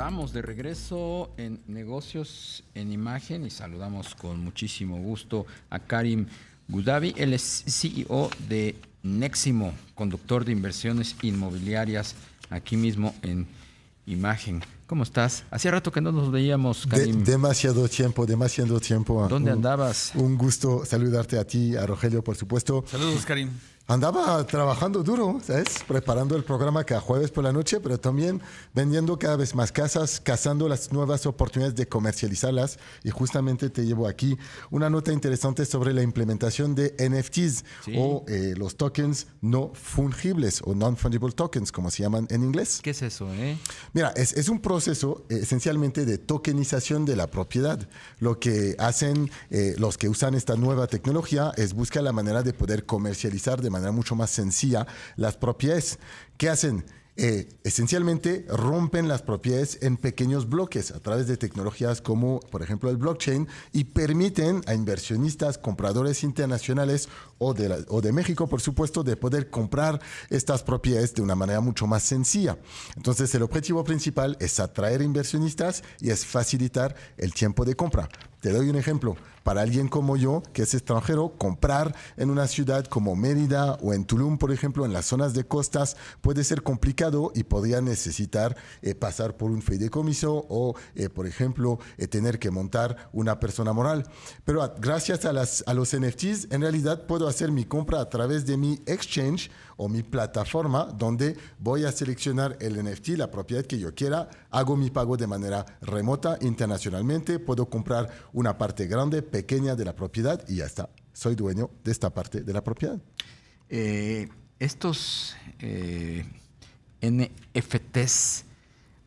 Estamos de regreso en Negocios en Imagen y saludamos con muchísimo gusto a Karim Gudavi, el CEO de Neximo, conductor de inversiones inmobiliarias aquí mismo en Imagen. ¿Cómo estás? Hacía rato que no nos veíamos, Karim. demasiado tiempo, demasiado tiempo. ¿Dónde andabas? Un gusto saludarte a ti, a Rogelio, por supuesto. Saludos, Karim andaba trabajando duro, ¿sabes? Preparando el programa cada jueves por la noche, pero también vendiendo cada vez más casas, cazando las nuevas oportunidades de comercializarlas. Y justamente te llevo aquí una nota interesante sobre la implementación de NFTs o eh, los tokens no fungibles o non-fungible tokens, como se llaman en inglés. ¿Qué es eso? Eh? Mira, es, es, un proceso eh, esencialmente de tokenización de la propiedad. Lo que hacen eh, los que usan esta nueva tecnología es buscar la manera de poder comercializar de manera mucho más sencilla las propiedades. que hacen? Eh, esencialmente rompen las propiedades en pequeños bloques a través de tecnologías como por ejemplo el blockchain y permiten a inversionistas, compradores internacionales o de, o de México por supuesto de poder comprar estas propiedades de una manera mucho más sencilla. Entonces el objetivo principal es atraer inversionistas y es facilitar el tiempo de compra. Te doy un ejemplo. Para alguien como yo, que es extranjero, comprar en una ciudad como Mérida o en Tulum, por ejemplo, en las zonas de costas, puede ser complicado y podría necesitar eh, pasar por un fideicomiso o, eh, por ejemplo, eh, tener que montar una persona moral. Pero gracias a, las, a los NFTs, en realidad puedo hacer mi compra a través de mi exchange o mi plataforma donde voy a seleccionar el NFT, la propiedad que yo quiera, hago mi pago de manera remota internacionalmente, puedo comprar una parte grande, pequeña de la propiedad y ya está. Soy dueño de esta parte de la propiedad. Eh, estos eh, NFTs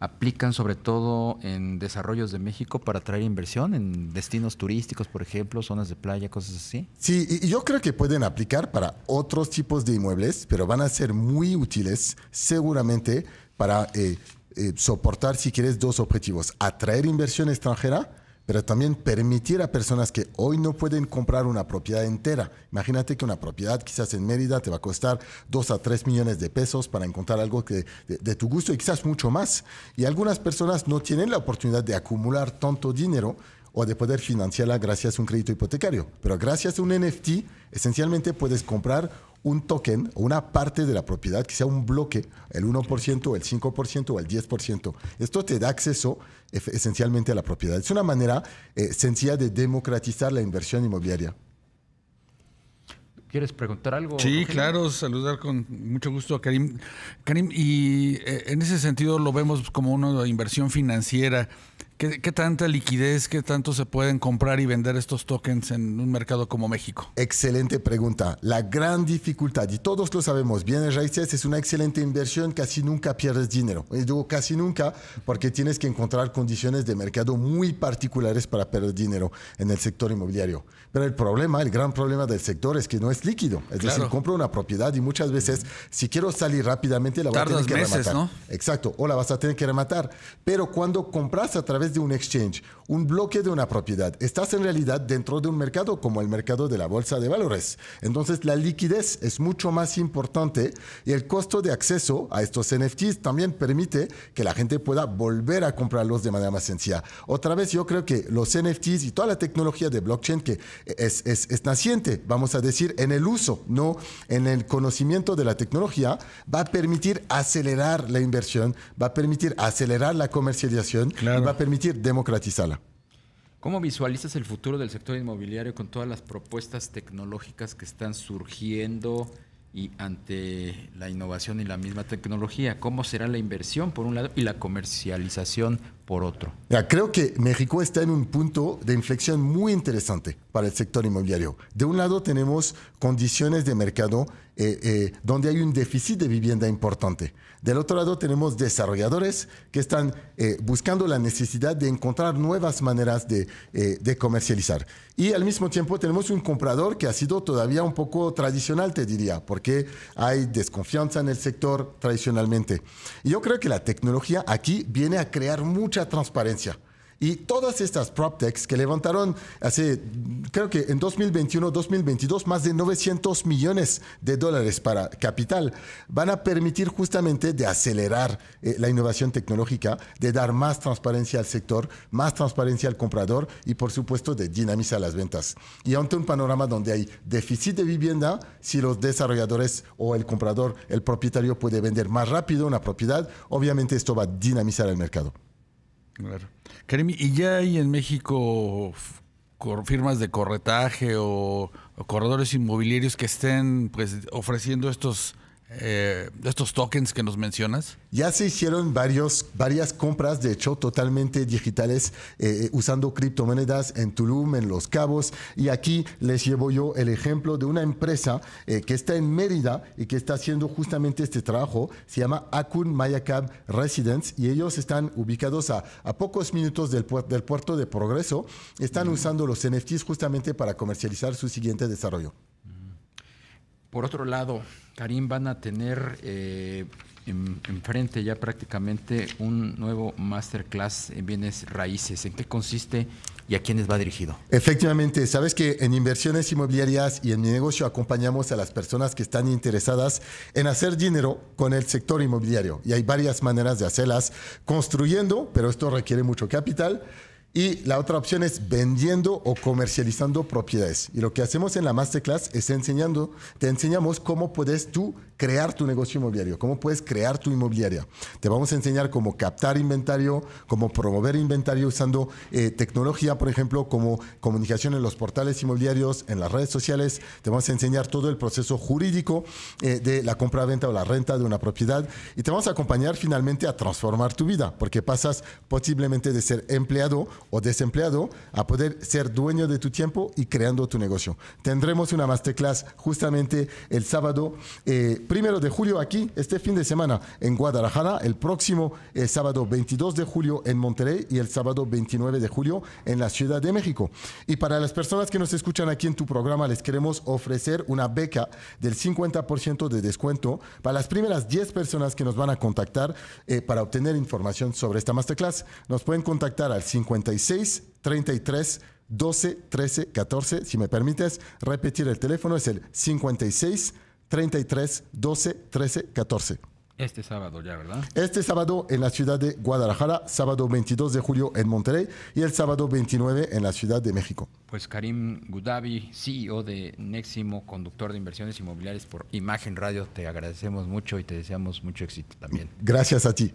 aplican sobre todo en desarrollos de México para atraer inversión en destinos turísticos, por ejemplo, zonas de playa, cosas así. Sí, y yo creo que pueden aplicar para otros tipos de inmuebles, pero van a ser muy útiles seguramente para eh, eh, soportar, si quieres, dos objetivos, atraer inversión extranjera, pero también permitir a personas que hoy no pueden comprar una propiedad entera. Imagínate que una propiedad quizás en Mérida te va a costar dos a 3 millones de pesos para encontrar algo que, de, de, tu gusto y quizás mucho más. Y algunas personas no tienen la oportunidad de acumular tanto dinero o de poder financiarla gracias a un crédito hipotecario. Pero gracias a un NFT, esencialmente puedes comprar un token o una parte de la propiedad que sea un bloque, el 1%, el 5% o el 10%. Esto te da acceso esencialmente a la propiedad. Es una manera eh, sencilla de democratizar la inversión inmobiliaria. ¿Quieres preguntar algo? Sí, claro, saludar con mucho gusto a Karim. Karim, y eh, en ese sentido lo vemos como una inversión financiera. ¿Qué, tanta liquidez, qué tanto se pueden comprar y vender estos tokens en un mercado como México? Excelente pregunta. La gran dificultad, y todos lo sabemos, bienes raíces es una excelente inversión, casi nunca pierdes dinero. Y digo casi nunca porque tienes que encontrar condiciones de mercado muy particulares para perder dinero en el sector inmobiliario. Pero el problema, el gran problema del sector es que no es líquido. Es decir, compro una propiedad y muchas veces si quiero salir rápidamente la voy a tener que rematar. ¿no? Exacto, o la vas a tener que rematar. Pero cuando compras a través de un exchange, un bloque de una propiedad. Estás en realidad dentro de un mercado como el mercado de la bolsa de valores. Entonces la liquidez es mucho más importante y el costo de acceso a estos NFTs también permite que la gente pueda volver a comprarlos de manera más sencilla. Otra vez yo creo que los NFTs y toda la tecnología de blockchain que es, es, naciente, vamos a decir, en el uso, no en el conocimiento de la tecnología, va a permitir acelerar la inversión, va a permitir acelerar la comercialización, y va a permitir ¿Cómo visualizas el futuro del sector inmobiliario con todas las propuestas tecnológicas que están surgiendo y ante la innovación y la misma tecnología? ¿Cómo será la inversión por un lado y la comercialización por otro. Ya, creo que México está en un punto de inflexión muy interesante para el sector inmobiliario. De un lado tenemos condiciones de mercado eh, eh, donde hay un déficit de vivienda importante. Del otro lado tenemos desarrolladores que están eh, buscando la necesidad de encontrar nuevas maneras de, de, comercializar. Y al mismo tiempo tenemos un comprador que ha sido todavía un poco tradicional, te diría, porque hay desconfianza en el sector tradicionalmente. Y yo creo que la tecnología aquí viene a crear mucho mucha transparencia. Y todas estas PropTechs que levantaron hace, creo que en 2021, 2022, más de 900 millones de dólares para capital, van a permitir justamente de acelerar eh, la innovación tecnológica, de dar más transparencia al sector, más transparencia al comprador y por supuesto de dinamizar las ventas. Y ante un panorama donde hay déficit de vivienda, si los desarrolladores o el comprador, el propietario puede vender más rápido una propiedad, obviamente esto va a dinamizar el mercado. Claro. Karim, ¿y ya hay en México firmas de corretaje o, o corredores inmobiliarios que estén pues ofreciendo estos eh, estos tokens que nos mencionas? Ya se hicieron varios, varias compras, de hecho, totalmente digitales, eh, eh, usando criptomonedas en Tulum, en Los Cabos. Y aquí les llevo yo el ejemplo de una empresa que está en Mérida y que está haciendo justamente este trabajo. Se llama Akun Mayakab Residence y ellos están ubicados a, pocos minutos del, puerto de Progreso. Están mm. usando los NFTs justamente para comercializar su siguiente desarrollo. Por otro lado, Karim, van a tener eh, enfrente ya prácticamente un nuevo masterclass en bienes raíces. ¿En qué consiste y a quiénes va dirigido? Efectivamente, sabes que en inversiones inmobiliarias y en mi negocio acompañamos a las personas que están interesadas en hacer dinero con el sector inmobiliario. Y hay varias maneras de hacerlas, construyendo, pero esto requiere mucho capital y la otra opción es vendiendo o comercializando propiedades. Y lo que hacemos en la masterclass es enseñando, te enseñamos cómo puedes tú crear tu negocio inmobiliario, cómo puedes crear tu inmobiliaria. Te vamos a enseñar cómo captar inventario, cómo promover inventario usando eh, tecnología, por ejemplo, como comunicación en los portales inmobiliarios, en las redes sociales. Te vamos a enseñar todo el proceso jurídico eh, de la compra-venta o la renta de una propiedad. Y te vamos a acompañar finalmente a transformar tu vida, porque pasas posiblemente de ser empleado o desempleado a poder ser dueño de tu tiempo y creando tu negocio. Tendremos una masterclass justamente el sábado eh, primero de julio aquí, este fin de semana en Guadalajara, el próximo eh, sábado 22 de julio en Monterrey y el sábado 29 de julio en la Ciudad de México. Y para las personas que nos escuchan aquí en tu programa, les queremos ofrecer una beca del 50% de descuento para las primeras 10 personas que nos van a contactar eh, para obtener información sobre esta masterclass. Nos pueden contactar al 55 56 33 12 13 14. Si me permites repetir el teléfono, es el 56 33 12 13 14. Este sábado ya, ¿verdad? Este sábado en la ciudad de Guadalajara, sábado 22 de julio en Monterrey y el sábado 29 en la ciudad de México. Pues Karim Gudavi, CEO de Neximo, conductor de inversiones inmobiliarias por Imagen Radio, te agradecemos mucho y te deseamos mucho éxito también. Gracias a ti.